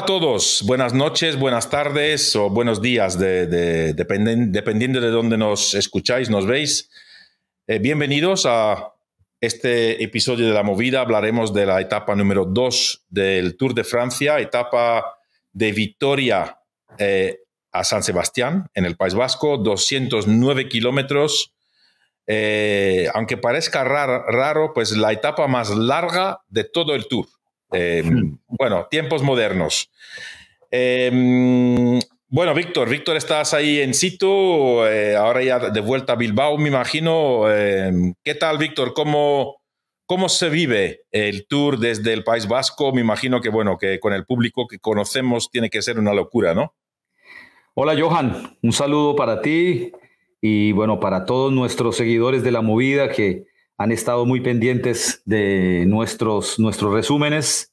Hola a todos, buenas noches, buenas tardes o buenos días, dependiendo de dónde nos escucháis, nos veis. Eh, bienvenidos a este episodio de La Movida. Hablaremos de la etapa número 2 del Tour de Francia, etapa de victoria eh, a San Sebastián, en el País Vasco, 209 kilómetros. Eh, aunque parezca raro, pues la etapa más larga de todo el Tour Em, hmm. bueno, tiempos modernos. Em, bueno, Víctor, Víctor, estás ahí en situ, eh, ahora ya de vuelta a Bilbao, me imagino. Em, ¿Qué tal, Víctor? ¿Cómo, ¿Cómo se vive el tour desde el País Vasco? Me imagino que, bueno, que con el público que conocemos tiene que ser una locura, ¿no? Hola, Johan. Un saludo para ti y, bueno, para todos nuestros seguidores de la movida que, han estado muy pendientes de nuestros, nuestros resúmenes.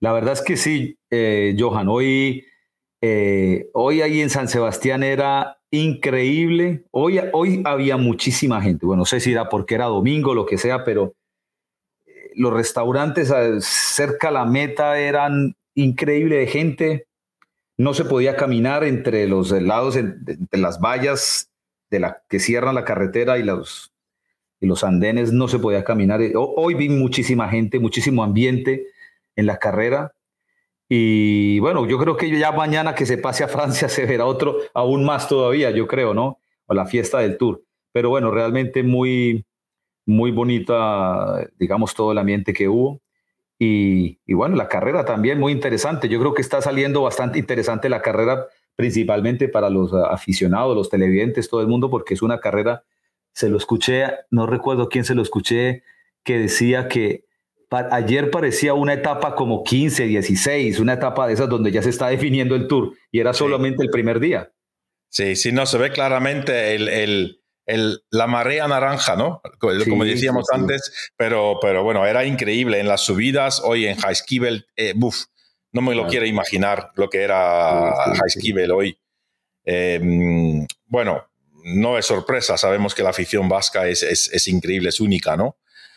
La verdad es que sí, eh, Johan, hoy, eh, hoy ahí en San Sebastián era increíble. Hoy, hoy había muchísima gente. Bueno, no sé si era porque era domingo, lo que sea, pero eh, los restaurantes cerca a la meta eran increíble de gente. No se podía caminar entre los lados, de las vallas de la que cierran la carretera y los y los andenes no se podía caminar. Eh, hoy vi muchísima gente, muchísimo ambiente en la carrera. Y bueno, yo creo que ya mañana que se pase a Francia se verá otro, aún más todavía, yo creo, ¿no? O la fiesta del Tour. Pero bueno, realmente muy, muy bonita, digamos, todo el ambiente que hubo. Y, y bueno, la carrera también muy interesante. Yo creo que está saliendo bastante interesante la carrera, principalmente para los ah, aficionados, los televidentes, todo el mundo, porque es una carrera se lo escuché, no recuerdo quién se lo escuché, que decía que ayer parecía una etapa como 15, 16, una etapa de esas donde ya se está definiendo el tour y era solamente el primer día. Sí, sí, no, se ve claramente el, la marea naranja, ¿no? Como decíamos antes, pero, pero bueno, era increíble en las subidas, hoy en Highskivel, eh, buf, no me lo ah. quiero imaginar lo que era Highskivel hoy. Em, bueno, no es sorpresa, sabemos que la afición vasca es, increíble, es única, ¿no?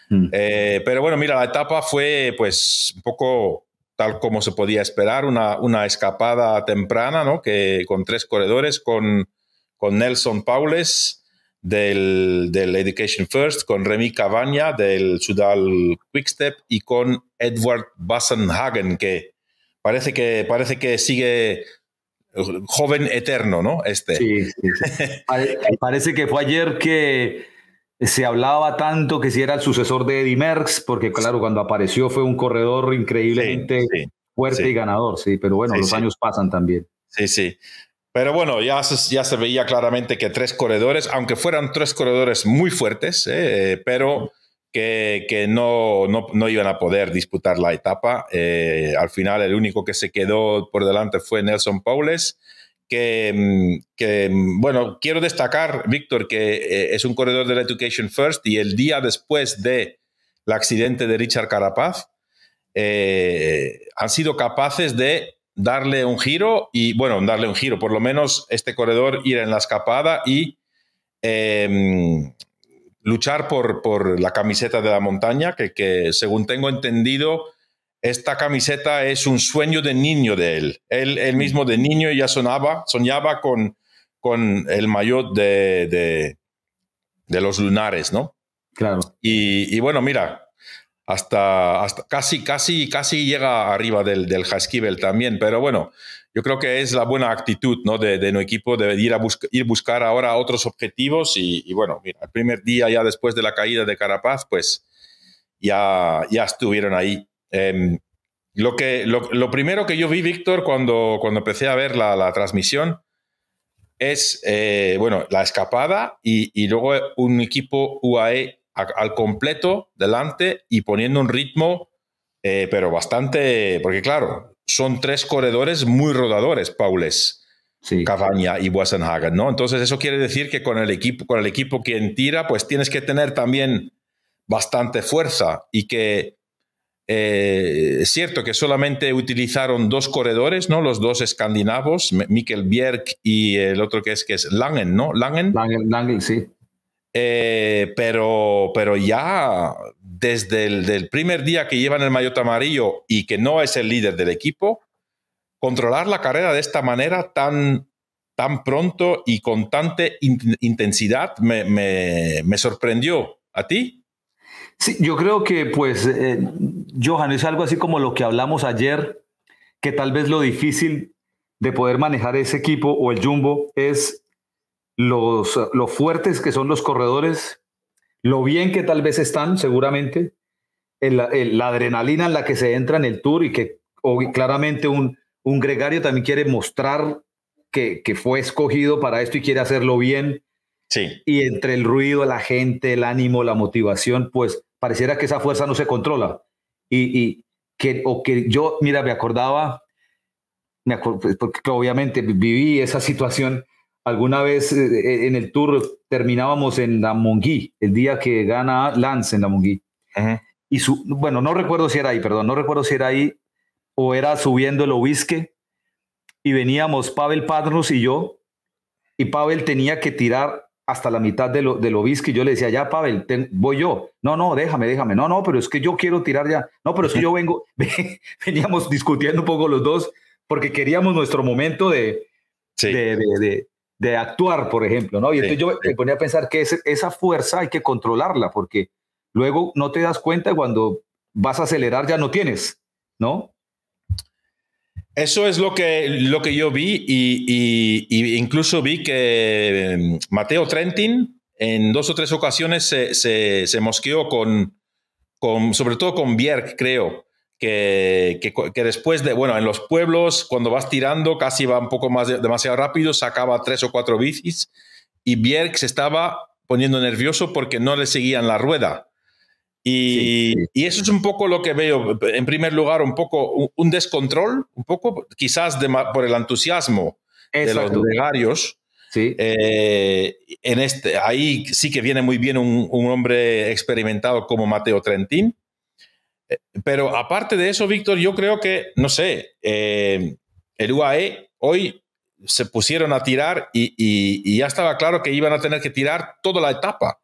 Mm. Eh, pero bueno, mira, la etapa fue pues un poco tal como se podía esperar, una, una escapada temprana, ¿no? Que con tres corredores, con, con Nelson Paules del, Education First, con Remy Cavagna del Sudal Quickstep y con Edward Bassenhagen, que parece que, parece que sigue joven eterno, ¿no? Este. Sí, sí, Parece que fue ayer que se hablaba tanto que si era el sucesor de Eddy Merckx, porque claro, cuando apareció fue un corredor increíblemente fuerte y ganador, sí, pero bueno, los años pasan también. Sí, sí. Pero bueno, ya se, ya se veía claramente que tres corredores, aunque fueran tres corredores muy fuertes, eh, pero que, no, no, iban a poder disputar la etapa. Eh, al final el único que se quedó por delante fue Nelson Paules. Que, mm, que, mm, bueno, quiero destacar, Víctor, que eh, es un corredor de la Education First y el día después del el accidente de Richard Carapaz, eh, han sido capaces de darle un giro y, bueno, darle un giro, por lo menos este corredor ir en la escapada y mm, luchar por, la camiseta de la montaña, que, según tengo entendido, esta camiseta es un sueño de niño de él. Él, mismo de niño ya sonaba, soñaba con, con el maillot de, los lunares, ¿no? Claro. Y, bueno, mira, hasta, hasta, casi, casi, casi llega arriba del, del también, pero bueno, yo creo que es la buena actitud ¿no? de, de equipo de ir a ir buscar ahora otros objetivos y, bueno, el primer día ya después de la caída de Carapaz, pues ya, ya estuvieron ahí. Em, lo, que, lo, lo, primero que yo vi, Víctor, cuando, cuando empecé a ver la, la transmisión, es eh, bueno, la escapada y, y, luego un equipo UAE al completo delante y poniendo un ritmo, eh, pero bastante, porque claro, son tres corredores muy rodadores, Paules. Sí. Cavaña y Wassenhagen, ¿no? Entonces eso quiere decir que con el equipo, con el equipo quien tira, pues tienes que tener también bastante fuerza y que eh, es cierto que solamente utilizaron dos corredores, ¿no? Los dos escandinavos, Mikkel Bjerg y el otro que es que es Langen, ¿no? Langen. Langen, sí. Eh, pero, pero ya desde el primer día que llevan el maillot amarillo y que no es el líder del equipo, controlar la carrera de esta manera tan, tan pronto y con tanta intensidad me, sorprendió. ¿A ti? Sí, yo creo que pues, eh, Johan, es algo así como lo que hablamos ayer, que tal vez lo difícil de poder manejar ese equipo o el jumbo es los, los fuertes que son los corredores lo bien que tal vez están, seguramente, el, la adrenalina en la que se entra en el tour y que claramente un, gregario también quiere mostrar que, fue escogido para esto y quiere hacerlo bien. Sí. Y entre el ruido, la gente, el ánimo, la motivación, pues pareciera que esa fuerza no se controla. Y, que, o que yo, mira, me acordaba, me pues, porque obviamente viví esa situación alguna vez eh, eh, eh, en el tour terminábamos en la Monguí, el día que gana Lance en la Monguí. Y su, bueno, no recuerdo si era ahí, perdón, no recuerdo si era ahí o era subiendo el Obisque y veníamos Pavel Padros y yo y Pavel tenía que tirar hasta la mitad del obisque y yo le decía, ya Pavel, voy yo. No, no, déjame, déjame. No, no, pero es que yo quiero tirar ya. No, pero es que yo vengo. Veníamos discutiendo un poco los dos porque queríamos nuestro momento de de actuar, por ejemplo, ¿no? Y entonces yo me ponía a pensar que esa fuerza hay que controlarla, porque luego no te das cuenta cuando vas a acelerar ya no tienes, ¿no? Eso es lo que, lo que yo vi y, incluso vi que em, Mateo Trentin en dos o tres ocasiones se, mosqueó con, sobre todo con Bjerg, creo que, después de, bueno, en los pueblos, cuando vas tirando, casi va un poco más demasiado rápido, sacaba tres o cuatro bicis y se estaba poniendo nervioso porque no le seguían la rueda. Y, eso es un poco lo que veo, en primer lugar, un poco un descontrol, un poco quizás por el entusiasmo de los legarios. Eh, en este, ahí sí que viene muy bien un, un hombre experimentado como Mateo Trentín, eh, pero aparte de eso, Víctor, yo creo que, no sé, eh, el UAE hoy se pusieron a tirar y, ya estaba claro que iban a tener que tirar toda la etapa,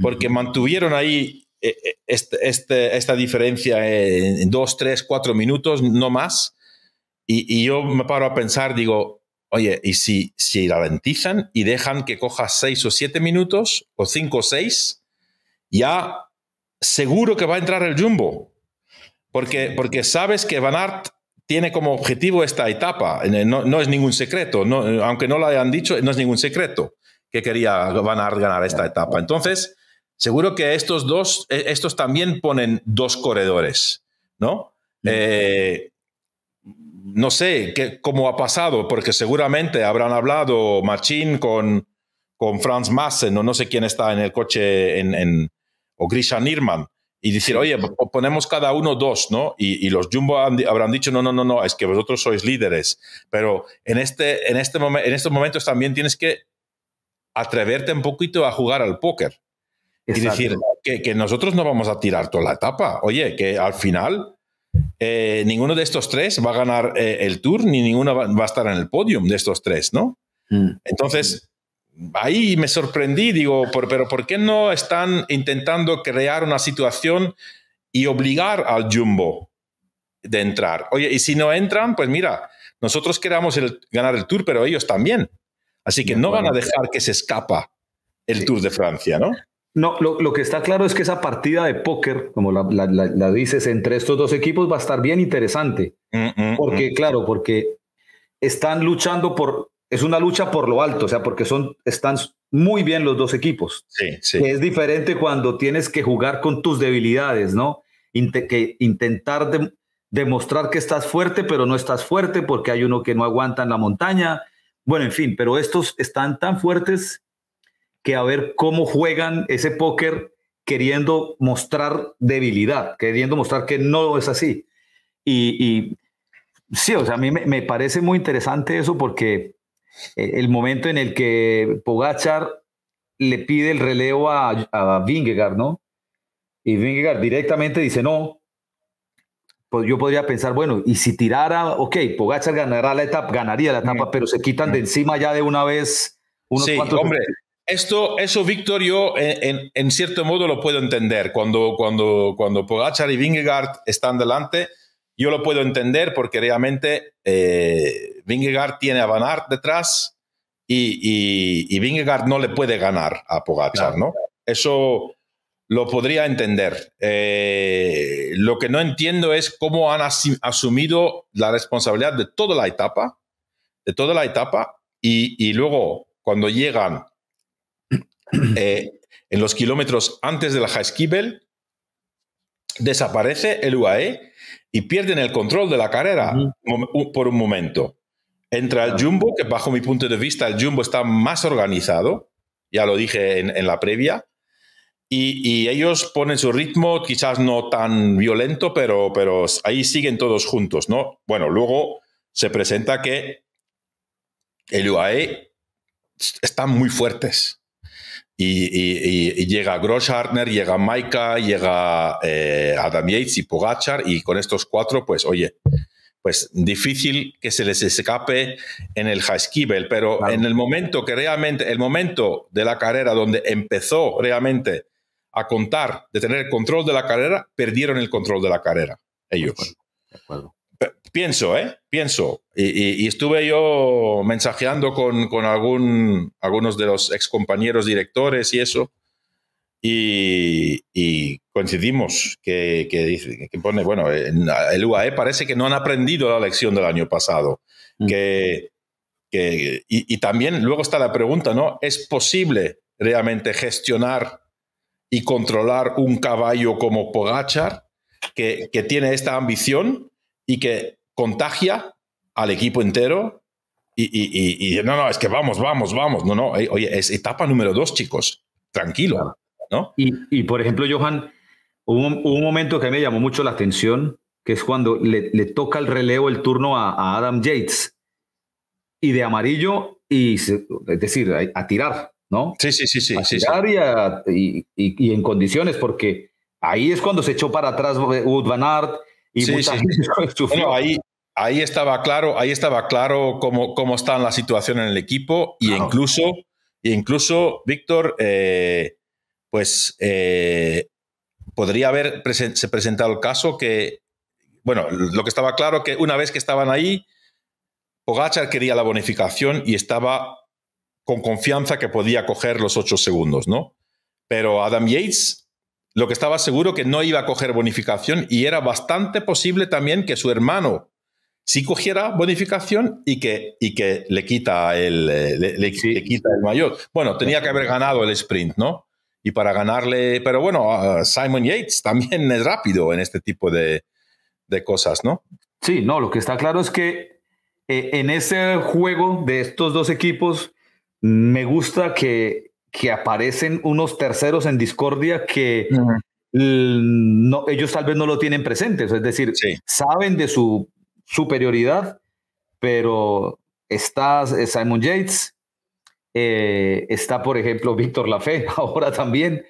porque mantuvieron ahí eh, este, este, esta diferencia en dos, tres, cuatro minutos, no más. Y, yo me paro a pensar, digo, oye, ¿y si, si ralentizan y dejan que coja seis o siete minutos, o cinco o seis, ya seguro que va a entrar el jumbo? Porque, sabes que Van Aert tiene como objetivo esta etapa. Eh, no, es ningún secreto, eh, aunque no lo hayan dicho, no es ningún secreto que quería Van Aert ganar esta etapa. Entonces, seguro que estos dos, eh, estos también ponen dos corredores, ¿no? no sé cómo ha pasado, porque seguramente habrán hablado Machin con, con Franz Massen, o no sé quién está en el coche, en, o Grisha Nirman, y decir, oye, ponemos cada uno dos, ¿no? Y, los Jumbo habrán dicho, no, no, no, no, es que vosotros sois líderes. Pero en, este, en, este en estos momentos también tienes que atreverte un poquito a jugar al póker. Y decir, que, nosotros no vamos a tirar toda la etapa. Oye, que al final eh, ninguno de estos tres va a ganar eh, el tour, ni ninguno va, a estar en el podium de estos tres, ¿no? Mm. Entonces, ahí me sorprendí, digo, por, pero ¿por qué no están intentando crear una situación y obligar al Jumbo de entrar? Oye, y si no entran, pues mira, nosotros queremos ganar el Tour, pero ellos también. Así que no van a dejar que se escapa el Tour de Francia, ¿no? No, lo, que está claro es que esa partida de póker, como la, dices, entre estos dos equipos va a estar bien interesante. Mm, mm, porque, mm. claro, porque están luchando por es una lucha por lo alto, o sea, porque son, están muy bien los dos equipos. es diferente cuando tienes que jugar con tus debilidades, ¿no? que intentar demostrar que estás fuerte, pero no estás fuerte porque hay uno que no aguanta en la montaña. Bueno, en fin, pero estos están tan fuertes que a ver cómo juegan ese póker queriendo mostrar debilidad, queriendo mostrar que no es así. Y, sí, o sea, a mí me parece muy interesante eso porque eh, el momento en el que Pogachar le pide el relevo a, a Vingegaard, ¿no? Y Vingegaard directamente dice, no, pues yo podría pensar, bueno, y si tirara, ok, Pogachar ganará la etapa, ganaría la etapa, mm. pero se quitan de mm. encima ya de una vez sí, hombre, esto, eso, Víctor, yo en, cierto modo lo puedo entender. Cuando, cuando, cuando Pogachar y Vingegaard están delante, yo lo puedo entender porque realmente eh, Vingegaard tiene a Van Aert detrás y, y, Vingegaard no le puede ganar a Pogacar, ¿no? Eso lo podría entender. Eh, lo que no entiendo es cómo han asumido la responsabilidad de toda la etapa, de toda la etapa, y, luego cuando llegan eh, en los kilómetros antes de la Skibel, desaparece el UAE y pierden el control de la carrera por un momento. Entra el Jumbo, que bajo mi punto de vista el Jumbo está más organizado, ya lo dije en, la previa, y, ellos ponen su ritmo, quizás no tan violento, pero, pero ahí siguen todos juntos, ¿no? Bueno, luego se presenta que el UAE están muy fuertes. Y, y, y, llega llega Maika, llega eh, Adam Yates y Pogachar, y con estos cuatro, pues oye, pues difícil que se les escape en el high pero en el momento que realmente, el momento de la carrera donde empezó realmente a contar, de tener el control de la carrera, perdieron el control de la carrera ellos. Pues, acuerdo pienso, ¿eh? Pienso. Y, estuve yo mensajeando con, algún, algunos de los excompañeros directores y eso. Y, coincidimos que, pone, bueno, el UAE parece que no han aprendido la lección del año pasado. Mm. Que, y, también luego está la pregunta, ¿no? ¿Es posible realmente gestionar y controlar un caballo como Pogachar, que, que, tiene esta ambición y que contagia al equipo entero y, no, no, es que vamos, vamos, vamos. No, no, eh, oye, es etapa número dos, chicos. Tranquilo, ¿no? Y, por ejemplo, Johan, hubo un, momento que me llamó mucho la atención, que es cuando le, toca el relevo, el turno a, Adam Yates y de amarillo, y es decir, a, tirar, ¿no? Sí, sí, sí, sí. A sí, tirar Y, en condiciones, porque ahí es cuando se echó para atrás Wood Van Aert. Y sí, sí. Bueno, ahí, ahí estaba claro, ahí estaba claro cómo, cómo está la situación en el equipo y incluso, incluso Víctor, eh, pues eh, podría haber se presentado el caso que, bueno, lo que estaba claro que una vez que estaban ahí, Pogachar quería la bonificación y estaba con confianza que podía coger los ocho segundos, ¿no? Pero Adam Yates lo que estaba seguro que no iba a coger bonificación y era bastante posible también que su hermano si cogiera bonificación y que, y que le quita el eh, le, el mayor. Bueno, tenía que haber ganado el sprint, ¿no? Y para ganarle, pero bueno, Simon Yates también es rápido en este tipo de, cosas, ¿no? Sí, no, lo que está claro es que eh, en ese juego de estos dos equipos me gusta que, que aparecen unos terceros en discordia que no, ellos tal vez no lo tienen presentes, es decir, saben de su superioridad, pero está eh, Simon Yates, eh, está, por ejemplo, Víctor Lafe, ahora también,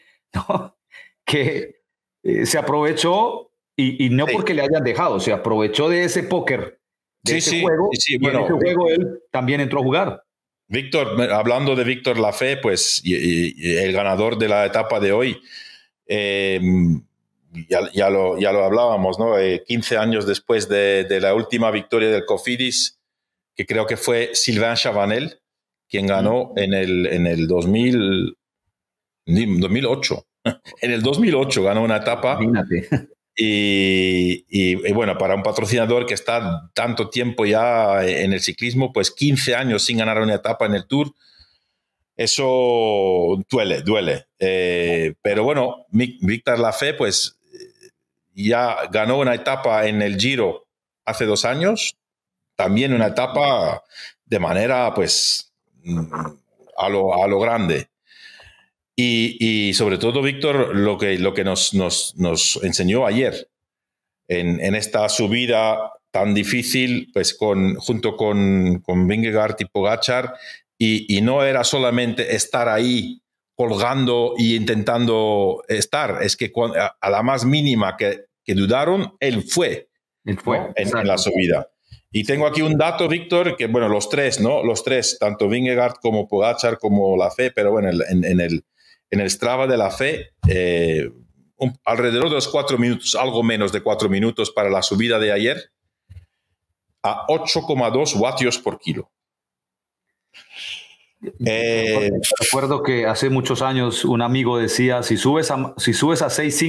que eh, se aprovechó y, no porque le hayan dejado, se aprovechó de ese póker, de ese juego, y bueno, en ese juego él también entró a jugar. Víctor, hablando de Víctor Lafe, pues el ganador de la etapa de hoy, eh, ya, ya, lo, hablábamos, ¿no? 15 eh, años después de, la última victoria del Cofidis, que creo que fue Sylvain Chavanel, quien ganó en el, en el 2000, 2008. En el 2008 ganó una etapa. Y, y, bueno, para un patrocinador que está tanto tiempo ya en el ciclismo, pues 15 años sin ganar una etapa en el Tour, eso duele, duele. Eh, pero bueno, Víctor Lafe pues ya ganó una etapa en el Giro hace dos años, también una etapa de manera, pues, mm, a lo, a lo grande. Y, sobre todo, Víctor, lo que, lo que nos, nos, enseñó ayer en, en, esta subida tan difícil, pues con, junto con, con Vingegaard y Pogachar, y, y no era solamente estar ahí colgando y intentando estar. Es que a, la más mínima que, dudaron, él fue, fue en, la subida. Y tengo aquí un dato, Víctor, que bueno, los tres, ¿no? Los tres, tanto Vingegaard como Pogachar como La Fe, pero bueno, en, el, en el Strava de La Fe, eh, alrededor de los cuatro minutos, algo menos de cuatro minutos para la subida de ayer, a 8,2 vatios por kilo. Recuerdo eh, que hace muchos años un amigo decía, si subes a, si subes a seis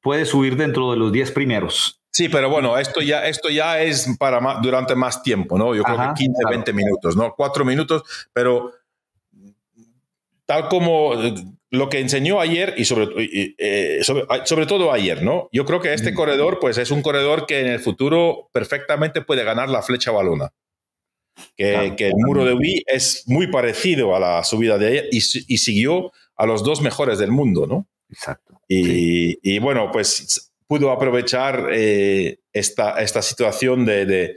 puedes subir dentro de los 10 primeros. Sí, pero bueno, esto ya, esto ya es para durante más tiempo, ¿no? Yo creo que 15, 20 minutos, ¿no? 4 minutos, pero tal como eh, lo que enseñó ayer y sobre, eh, sobre, sobre, todo ayer, ¿no? Yo creo que este corredor, pues es un corredor que en el futuro perfectamente puede ganar la flecha balona que, el muro de Wii es muy parecido a la subida de ayer y, siguió a los dos mejores del mundo, ¿no? Exacto. Y, bueno, pues pudo aprovechar eh, esta, esta situación de,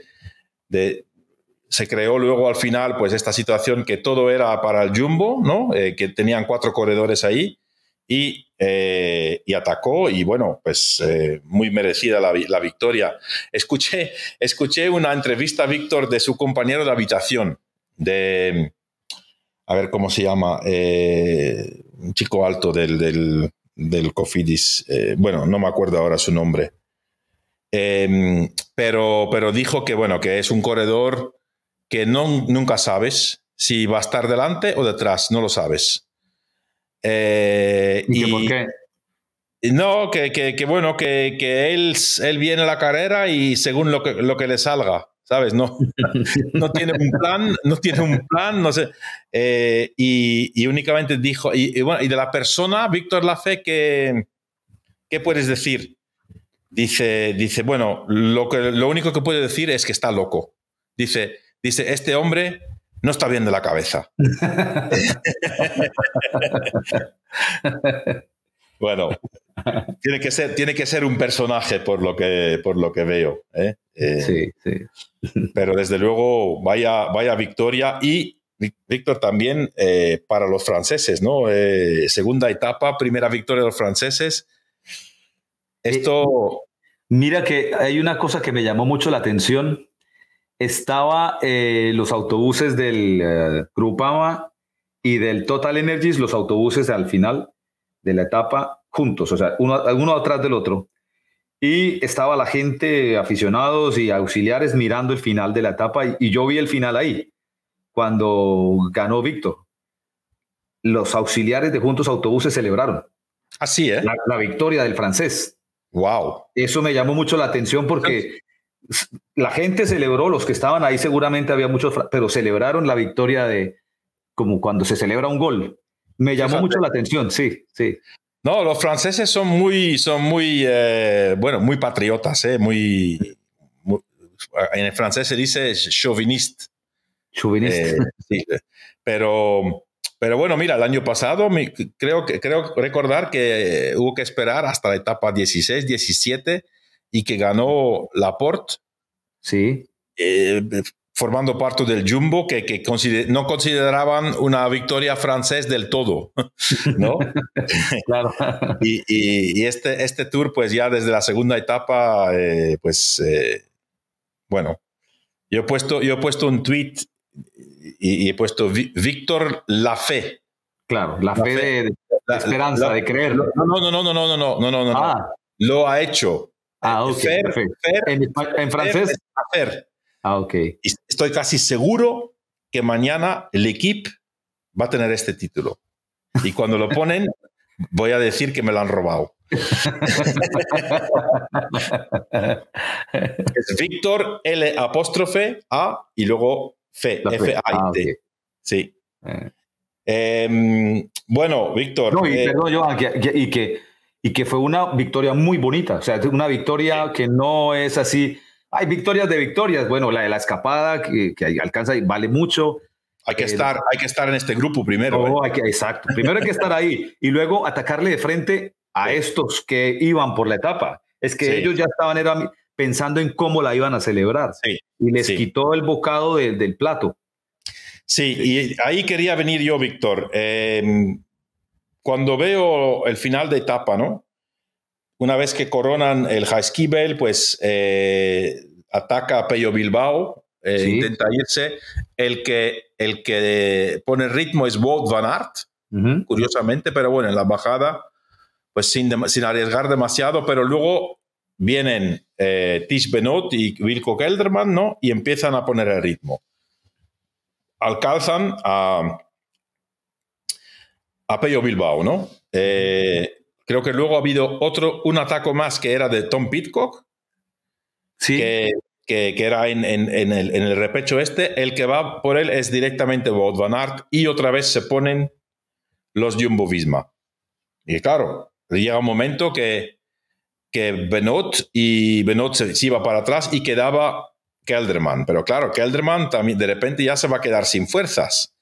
Se creó luego al final, pues esta situación que todo era para el Jumbo, ¿no? Eh, que tenían cuatro corredores ahí y eh, y atacó y bueno, pues eh, muy merecida la, victoria. Escuché, escuché una entrevista, Víctor, de su compañero de habitación, de, a ver cómo se llama, eh, un chico alto del, del, Cofidis, bueno, no me acuerdo ahora su nombre. Em, pero, pero dijo que bueno, que es un corredor que no, nunca sabes si va a estar delante o detrás, no lo sabes. Eh, ¿Y, por qué? No, que, que, bueno, que, que, él, él viene a la carrera y según lo que, lo que le salga, ¿sabes? No, no tiene un plan, no tiene un plan, no sé. Eh, y, y, únicamente dijo, y, y, bueno, y de la persona, Víctor Lafe, ¿qué, ¿qué puedes decir? Dice, dice bueno, lo, que, lo único que puede decir es que está loco. Dice, dice, este hombre no está bien de la cabeza. bueno, tiene que, ser, tiene que ser un personaje por lo que, por lo que veo. ¿eh? Eh, sí, sí. Pero desde luego, vaya, vaya victoria. Y Víctor, también eh, para los franceses, ¿no? segunda etapa, primera victoria de los franceses. Esto. Mira que hay una cosa que me llamó mucho la atención estaba eh, los autobuses del eh, Grupama y del Total Energies, los autobuses al final de la etapa juntos, o sea, uno, atrás del otro. Y estaba la gente, aficionados y auxiliares mirando el final de la etapa y, yo vi el final ahí, cuando ganó Víctor. Los auxiliares de Juntos Autobuses celebraron. Así es. ¿eh? La, la victoria del francés. Wow. Eso me llamó mucho la atención porque la gente celebró, los que estaban ahí seguramente había muchos, pero celebraron la victoria de como cuando se celebra un gol. Me llamó mucho la atención, sí, sí. No, los franceses son muy, son muy, eh, bueno, muy patriotas, eh, muy, en el francés se dice chauviniste. Chauviniste. Eh, pero, pero bueno, mira, el año pasado creo que creo recordar que hubo que esperar hasta la etapa 16, 17 y que ganó Laporte. Sí. formando parte del Jumbo, que, que no consideraban una victoria francés del todo, ¿no? claro. y, y, este, este tour, pues ya desde la segunda etapa, pues, bueno, yo he puesto, yo he puesto un tweet y, he puesto Víctor La Fe. Claro, la, fe, de, la, esperanza, de creer. No, no, no, no, no, no, no, no, no, no. Lo ha hecho. Ah, ok. en, francés. Ah, ok. estoy casi seguro que mañana el equipo va a tener este título. Y cuando lo ponen, voy a decir que me lo han robado. es Víctor L apóstrofe A y luego F, F, A ah, T. Sí. Eh. Em, bueno, Víctor. No, y eh, perdón, ah, y que y que fue una victoria muy bonita, o sea, una victoria que no es así, hay victorias de victorias, bueno, la de la escapada que, alcanza y vale mucho. Hay que, estar, hay que estar en este grupo primero. ¿eh? exacto, primero hay que estar ahí y luego atacarle de frente a estos que iban por la etapa. Es que ellos ya estaban pensando en cómo la iban a celebrar y les quitó el bocado del plato. Sí, y ahí quería venir yo, Víctor. Eh, cuando veo el final de etapa, ¿no? Una vez que coronan el High Bell, pues eh, ataca a Peyo Bilbao, eh, intenta irse. El que, el que pone ritmo es Wout van Aert, curiosamente, pero bueno, en la bajada, pues sin, sin arriesgar demasiado, pero luego vienen Tish eh, Benot y Wilco Kelderman, ¿no? Y empiezan a poner el ritmo. Alcanzan a Apello Bilbao, ¿no? Eh, creo que luego ha habido otro, un ataco más que era de Tom Pitcock. Sí. Que, era en, el, repecho este. El que va por él es directamente Wout Van Aert y otra vez se ponen los Jumbo Visma. Y claro, llega un momento que, que Benot y Benot se, se iba para atrás y quedaba Kelderman. Pero claro, Kelderman también de repente ya se va a quedar sin fuerzas.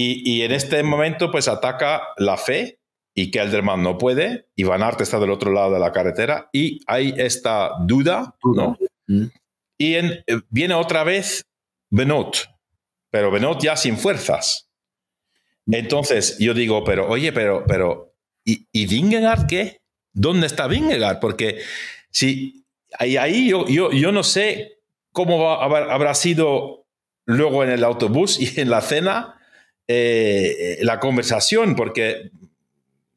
Y, en este momento, pues ataca la fe y que Alderman no puede, y Van está del otro lado de la carretera, y hay esta duda, ¿no? Mm. Y eh, viene otra vez Benot, pero Benot ya sin fuerzas. Entonces yo digo, pero oye, pero, pero, ¿y, y qué? ¿Dónde está Vingegaard? Porque si ahí, ahí yo, yo, no sé cómo habrá sido luego en el autobús y en la cena eh, la conversación, porque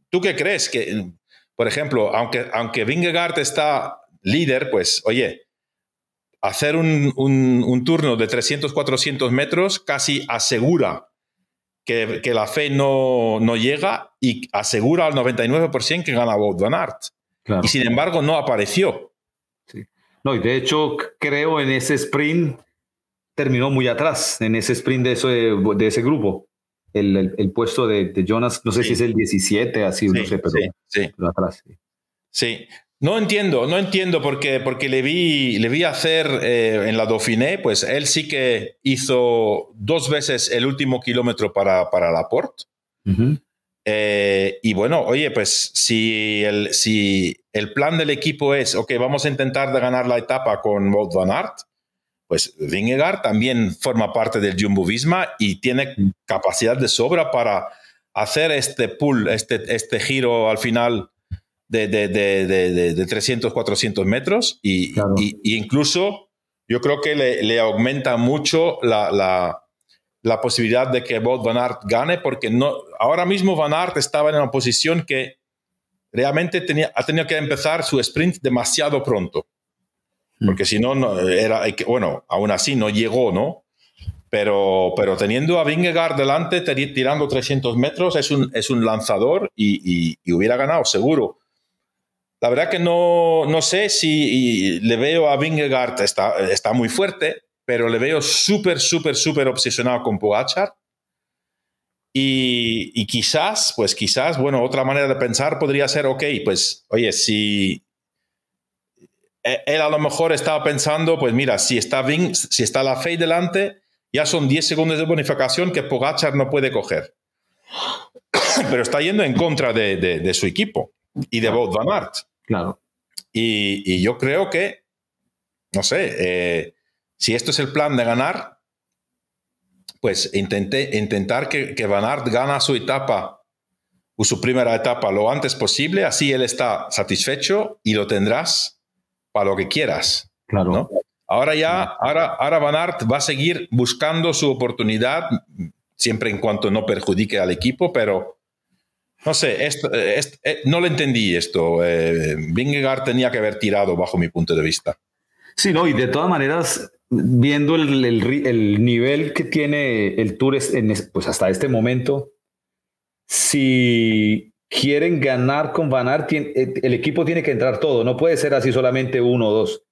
tú qué crees que, por ejemplo, aunque, aunque Vingegaard está líder, pues oye, hacer un, turno de 300, 400 metros casi asegura que, la fe no, no, llega y asegura al 99% que gana Wout Van Y sin embargo no apareció. No, y de hecho creo en ese sprint terminó muy atrás en ese sprint de, de, ese grupo el, puesto de, Jonas, no sé si es el 17, así, no sé, pero, sí, Sí. No entiendo, no entiendo porque, porque le, vi, le vi hacer eh, en la Dauphiné, pues él sí que hizo dos veces el último kilómetro para, para Laporte. Eh, y bueno, oye, pues si el, si el plan del equipo es, ok, vamos a intentar ganar la etapa con Wout van Aert, pues Vingegaard también forma parte del Jumbo Visma y tiene capacidad de sobra para hacer este pull, este, este giro al final de, de, de, de 300, 400 metros y, incluso yo creo que le, aumenta mucho la, posibilidad de que Bob Van Aert gane porque no, ahora mismo Van Aert estaba en una posición que realmente tenía, ha tenido que empezar su sprint demasiado pronto. Mm. porque si no, era, bueno, aún así no llegó, ¿no? Pero, pero teniendo a Vingegaard delante, tirando 300 metros, es un, es un lanzador y, y, hubiera ganado, seguro. La verdad que no, no sé si le veo a Vingegaard, está, está muy fuerte, pero le veo súper, súper, súper obsesionado con Pogachar. Y, y, quizás, pues quizás, bueno, otra manera de pensar podría ser, ok, pues, oye, si, eh, él a lo mejor estaba pensando, pues mira, si está bien, si está la Fey delante, ya son 10 segundos de bonificación que Pogachar no puede coger. Pero está yendo en contra de, su equipo y de Wout Van Aert. Claro. Y, yo creo que, no sé, eh, si esto es el plan de ganar, pues intenté, intentar que, que Van Aert gana su etapa o su primera etapa lo antes posible, así él está satisfecho y lo tendrás para lo que quieras. Claro. Ahora ya, ahora, ahora Van Aert va a seguir buscando su oportunidad, siempre en cuanto no perjudique al equipo, pero no sé, eh, eh, no lo entendí esto. Eh, tenía que haber tirado bajo mi punto de vista. Sí, no, y de todas maneras, viendo el, nivel que tiene el Tour, pues hasta este momento, si quieren ganar con ganar, eh, el equipo tiene que entrar todo, no puede ser así solamente uno o dos.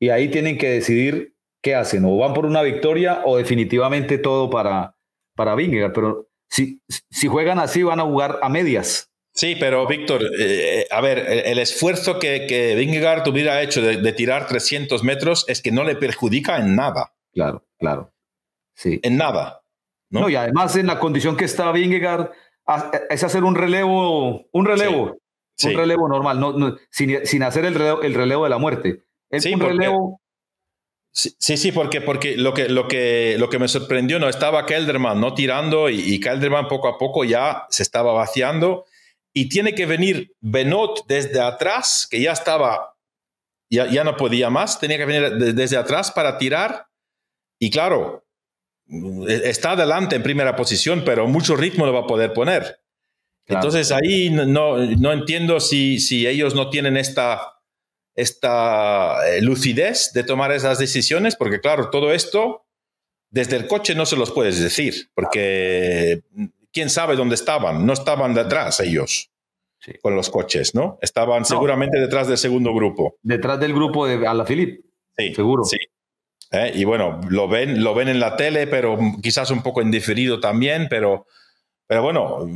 Y ahí tienen que decidir qué hacen, o van por una victoria o definitivamente todo para, para Vingegaard, pero si, si juegan así van a jugar a medias. Sí, pero Víctor, eh, eh, a ver, el, esfuerzo que, que tuviera hecho de, tirar 300 metros es que no le perjudica en nada. Claro, claro. Sí. En nada. ¿no? y además en la condición que está Vingegaard, Ah, eh, es hacer un relevo, un relevo, un relevo normal, sin, hacer el relevo, de la muerte. Es sí, un relevo. Sí, sí, porque, porque lo, que, lo, que, lo que me sorprendió no estaba Kelderman no tirando y, Kelderman poco a poco ya se estaba vaciando y tiene que venir Benot desde atrás, que ya estaba, ya, no podía más, tenía que venir desde atrás para tirar y claro, eh, está adelante en primera posición, pero mucho ritmo lo va a poder poner. Entonces ahí no, entiendo si, si ellos no tienen esta, esta eh, lucidez de tomar esas decisiones, porque claro, todo esto desde el coche no se los puedes decir, porque quién sabe dónde estaban, no estaban detrás ellos. Con los coches, ¿no? Estaban seguramente detrás del segundo grupo. Detrás del grupo de Alaphilippe. Sí, seguro. Sí, ¿eh? Y bueno, lo ven, lo ven en la tele, pero quizás un poco indiferido también, pero, pero bueno,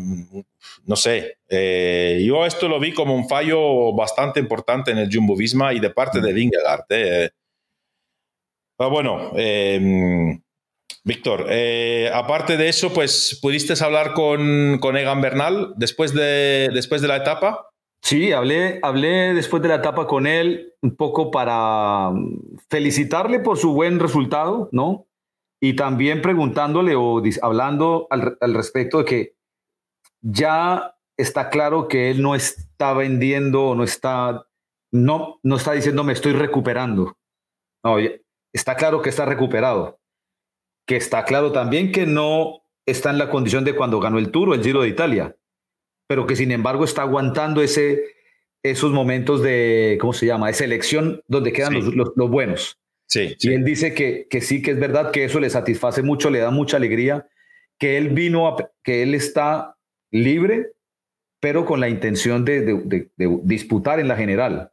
no sé. Eh, yo esto lo vi como un fallo bastante importante en el Jumbo Visma y de parte de mm. Vingegaard. Pero ¿eh? ah, bueno, em, Víctor, aparte de eso, pues pudiste hablar con, con Egan Bernal después de, después de la etapa. Sí, hablé, hablé después de la etapa con él un poco para mm, felicitarle por su buen resultado, ¿no? Y también preguntándole o hablando al, respecto de que ya está claro que él no está vendiendo, no está, no, no está diciendo me estoy recuperando. está claro que está recuperado. Que está claro también que no está en la condición de cuando ganó el Tour o el Giro de Italia pero que sin embargo está aguantando ese, esos momentos de, ¿cómo se llama?, de selección donde quedan los, los, buenos. Sí, Y él dice que, que sí, que es verdad, que eso le satisface mucho, le da mucha alegría, que él vino, que él está libre, pero con la intención de, de, disputar en la general.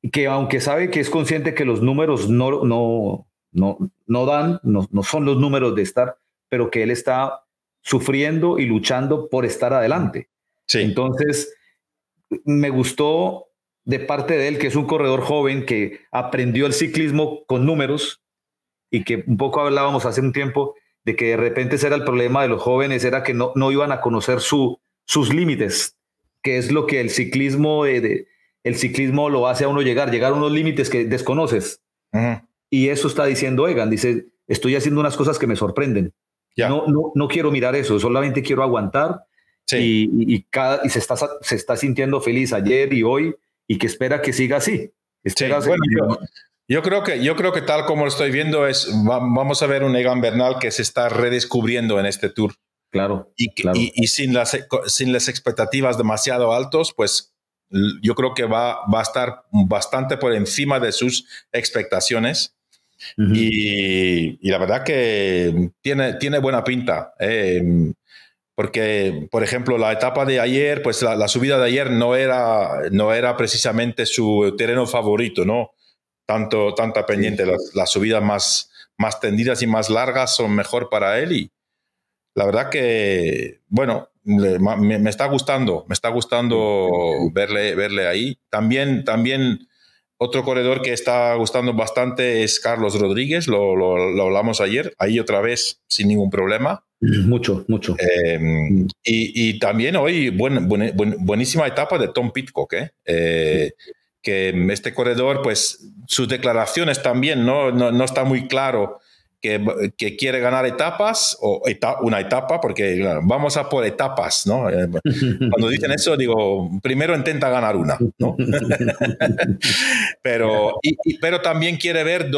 y Que aunque sabe que es consciente que los números no, no, no, no dan, no, no son los números de estar, pero que él está sufriendo y luchando por estar adelante. Sí. Entonces, me gustó de parte de él, que es un corredor joven que aprendió el ciclismo con números y que un poco hablábamos hace un tiempo de que de repente ese era el problema de los jóvenes, era que no, no iban a conocer sus límites, que es lo que el ciclismo, el ciclismo lo hace a uno llegar, llegar a unos límites que desconoces. Y eso está diciendo Egan, dice, estoy haciendo unas cosas que me sorprenden. No, quiero mirar eso, solamente quiero aguantar. Y, cada, y se, está, se está sintiendo feliz ayer y hoy y que espera que siga así. yo, creo que, yo creo que tal como lo estoy viendo, es, vamos a ver un Egan Bernal que se está redescubriendo en este tour. Claro. Y, claro. y, sin, las, sin las expectativas demasiado altos, pues yo creo que va, va a estar bastante por encima de sus expectaciones y, la verdad que tiene, tiene buena pinta. Eh, porque, por ejemplo, la etapa de ayer, pues la, subida de ayer no era, no era precisamente su terreno favorito, ¿no? Tanto, tanta pendiente. Las, subidas más, más tendidas y más largas son mejor para él. Y la verdad que, bueno, me, me, está gustando, me está gustando verle, verle ahí. También, también otro corredor que está gustando bastante es Carlos Rodríguez, lo, lo, hablamos ayer, ahí otra vez sin ningún problema. Mucho, mucho. Em, y, y, también hoy buen, buenísima etapa de Tom Pitcock, ¿eh? ¿eh? que este corredor, pues sus declaraciones también, ¿no? No, no está muy claro que, quiere ganar etapas o una etapa, porque vamos a por etapas, ¿no? Eh, cuando dicen eso, digo, primero intenta ganar una, ¿no? pero, pero también quiere ver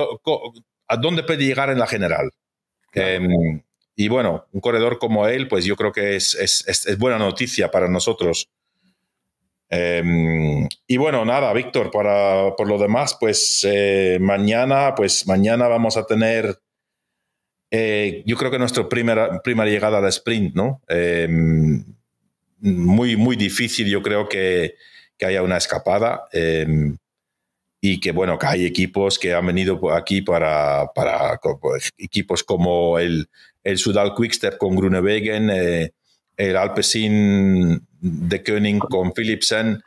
a dónde puede llegar en la general. Em, y bueno, un corredor como él, pues yo creo que es, buena noticia para nosotros. Em, y bueno, nada, Víctor, para, por lo demás, pues eh, mañana, pues mañana vamos a tener eh, yo creo que nuestra primera, primera llegada al sprint, ¿no? Eh, muy, muy difícil, yo creo que, haya una escapada. Eh, y que bueno, que hay equipos que han venido aquí para, equipos como el, Sudal Quickstep con Grunewegen, el Alpecin de Koenig con Philipsen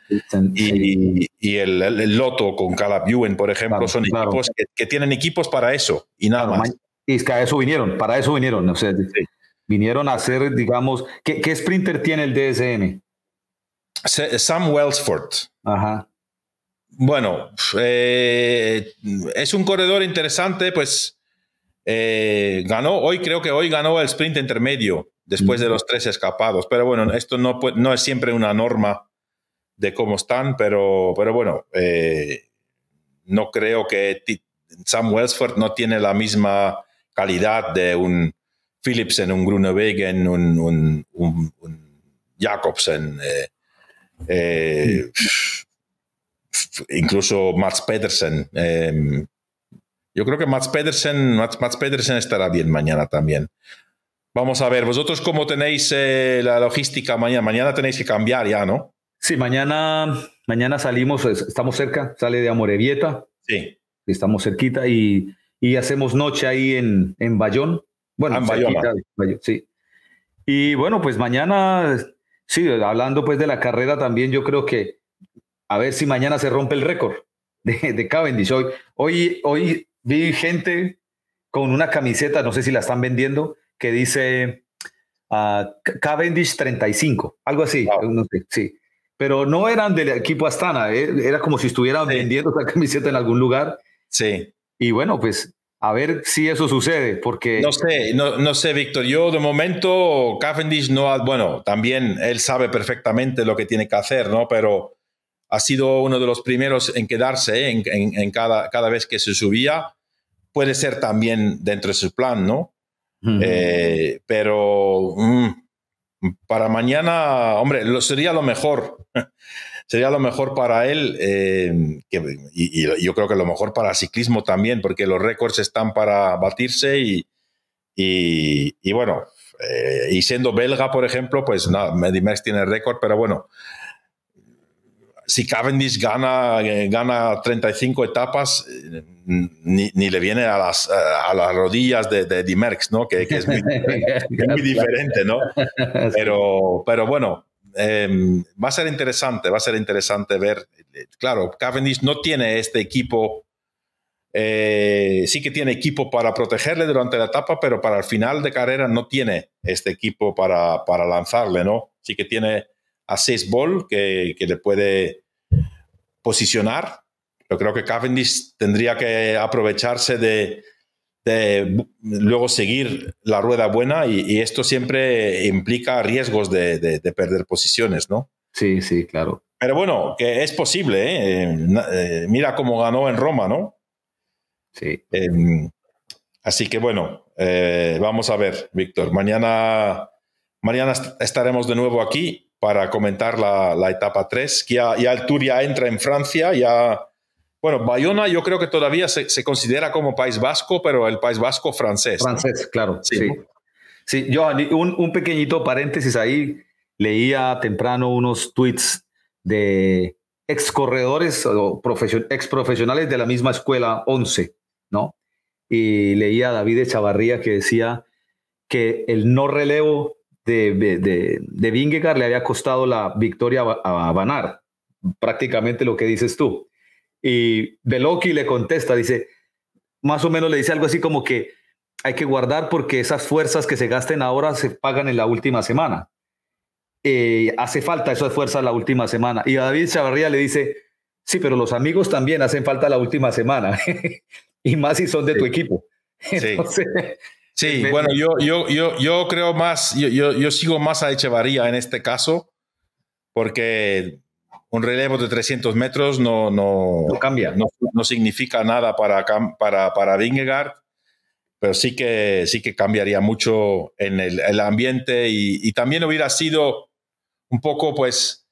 y, y el, el, Lotto con Calab Ewen, por ejemplo, son equipos que, tienen equipos para eso y nada más. Y que a eso vinieron, para eso vinieron. vinieron a hacer, digamos, ¿qué, sprinter tiene el DSM? Sam Wellsford. Ajá. Bueno, eh, es un corredor interesante, pues eh, ganó, hoy creo que hoy ganó el sprint intermedio después de los tres escapados. Pero bueno, esto no, no es siempre una norma de cómo están, pero, bueno, eh, no creo que Sam Wellsford no tiene la misma calidad de un Philipsen, un Grunewegen, un, un, un, un Jacobsen, eh, eh, incluso Mats Pedersen. Em, yo creo que Mats Pedersen, Mats, Mats Pedersen estará bien mañana también. Vamos a ver, vosotros cómo tenéis eh, la logística mañana. Mañana tenéis que cambiar ya, ¿no? Sí, mañana, mañana salimos, estamos cerca, sale de Amorevieta. Sí. Estamos cerquita y y hacemos noche ahí en, Bayón. Bueno, ah, en Bayón sí. Y bueno, pues mañana, sí, hablando pues de la carrera también, yo creo que a ver si mañana se rompe el récord de, de Cavendish. Hoy, hoy, vi gente con una camiseta, no sé si la están vendiendo, que dice ah, Cavendish 35, algo así, sí. Pero no eran del equipo Astana, eh, era como si estuvieran vendiendo esa camiseta en algún lugar. Sí. Y bueno, pues a ver si eso sucede, porque... No sé, no, no sé, Víctor. Yo de momento, Cavendish no ha... Bueno, también él sabe perfectamente lo que tiene que hacer, ¿no? Pero ha sido uno de los primeros en quedarse ¿eh? en, cada, cada vez que se subía. Puede ser también dentro de su plan, ¿no? Eh, pero mm, para mañana, hombre, lo sería lo mejor sería lo mejor para él eh, y, yo creo que lo mejor para ciclismo también, porque los récords están para batirse y, bueno, eh, y siendo belga, por ejemplo, pues nada, Medimax tiene récord, pero bueno, si Cavendish gana, eh, gana 35 etapas, ni, le viene a las, a las rodillas de, de, ¿no? Que, es muy, diferente, Pero, pero bueno, Em, va a ser interesante, va a ser interesante ver. Eh, claro, Cavendish no tiene este equipo. Eh, sí que tiene equipo para protegerle durante la etapa, pero para el final de carrera no tiene este equipo para, lanzarle, ¿no? Sí que tiene a 6 ball que, que, le puede posicionar. Yo creo que Cavendish tendría que aprovecharse de, luego seguir la rueda buena y, esto siempre implica riesgos de, perder posiciones, ¿no? Sí, sí, claro. Pero bueno, que es posible, ¿eh? eh, eh mira cómo ganó en Roma, ¿no? Sí. Em, así que bueno, eh, vamos a ver, Víctor. Mañana, estaremos de nuevo aquí para comentar la, etapa 3. Ya, ya el Tour ya entra en Francia, ya bueno, Bayona yo creo que todavía se, considera como País Vasco, pero el País Vasco francés. Francés, claro. Sí. sí. Yo un, pequeñito paréntesis ahí. Leía temprano unos tweets de ex corredores o ex profesionales de la misma escuela 11, ¿no? Y leía a David Echavarría que decía que el no relevo de, de, le había costado la victoria a, a Banar. Prácticamente lo que dices tú y Beloki le contesta, dice, más o menos le dice algo así como que hay que guardar porque esas fuerzas que se gasten ahora se pagan en la última semana. Eh, hace falta esas fuerzas la última semana. Y a David Chavarría le dice, sí, pero los amigos también hacen falta la última semana. y más si son de tu equipo. sí, bueno, yo, yo, yo, creo más, yo, yo, yo sigo más a Echevarría en este caso, porque un relevo de 300 metros no, no, cambia, no, significa nada para, para, para pero sí que, sí que cambiaría mucho en el, ambiente y, también hubiera sido un poco, pues,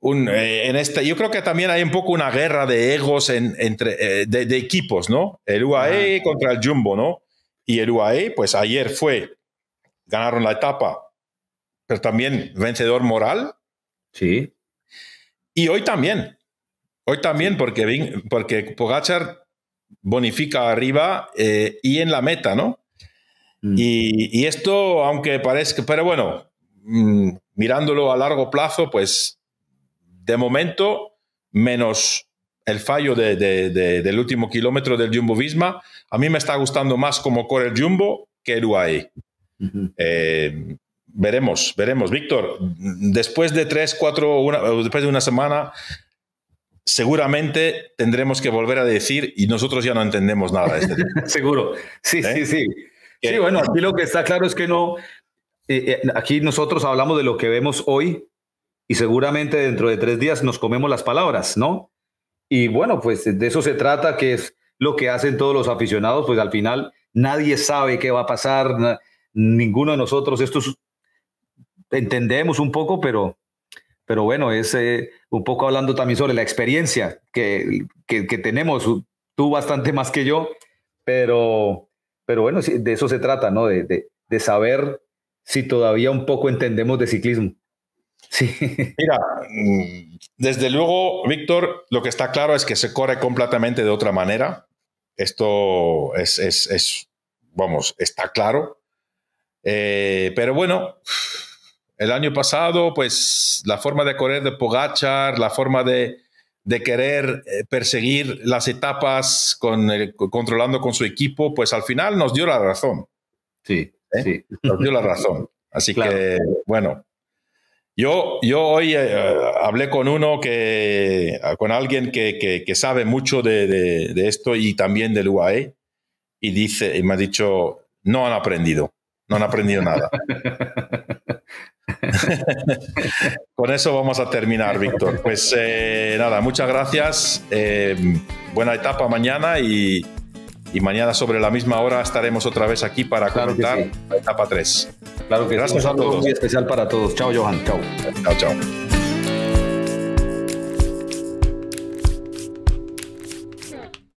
un, eh, en este, yo creo que también hay un poco una guerra de egos entre, eh, de, equipos, ¿no? El UAE contra el Jumbo, ¿no? Y el UAE, pues ayer fue, ganaron la etapa, pero también vencedor moral. Sí y hoy también. Hoy también, porque, porque Pogachar bonifica arriba eh, y en la meta, ¿no? Mm. Y, esto, aunque parezca, pero bueno, mm, mirándolo a largo plazo, pues de momento, menos el fallo del último kilómetro del Jumbo Visma, a mí me está gustando más como corre el Jumbo que el UAE veremos, veremos. Víctor, después de tres, cuatro, una, después de una semana, seguramente tendremos que volver a decir y nosotros ya no entendemos nada. Este Seguro, sí, ¿Eh? sí, sí. Sí, bueno, aquí lo que está claro es que no, eh, eh, aquí nosotros hablamos de lo que vemos hoy y seguramente dentro de tres días nos comemos las palabras, ¿no? Y bueno, pues de eso se trata, que es lo que hacen todos los aficionados, pues al final nadie sabe qué va a pasar, ninguno de nosotros, esto es entendemos un poco, pero, pero bueno, es eh, un poco hablando también sobre la experiencia que, que, tenemos, tú bastante más que yo, pero, pero bueno, de eso se trata, ¿no? De, de, saber si todavía un poco entendemos de ciclismo. Sí. Mira, desde luego, Víctor, lo que está claro es que se corre completamente de otra manera. Esto es, es, es vamos, está claro. Eh, pero bueno, el año pasado, pues la forma de correr de Pogachar, la forma de, querer eh, perseguir las etapas controlando con su equipo, pues al final nos dio la razón. Sí, ¿Eh? sí. Nos dio la razón. Así que, bueno, yo, yo hoy eh, hablé con uno que, con alguien que, sabe mucho de, esto y también del UAE, y dice, y me ha dicho, no han aprendido, no han aprendido nada. Con eso vamos a terminar, Víctor. Pues eh, nada, muchas gracias. Eh, buena etapa mañana y, mañana sobre la misma hora estaremos otra vez aquí para contar la etapa 3. Claro gracias Un a todos. Muy especial para todos. Chao, Johan. Chao, chao.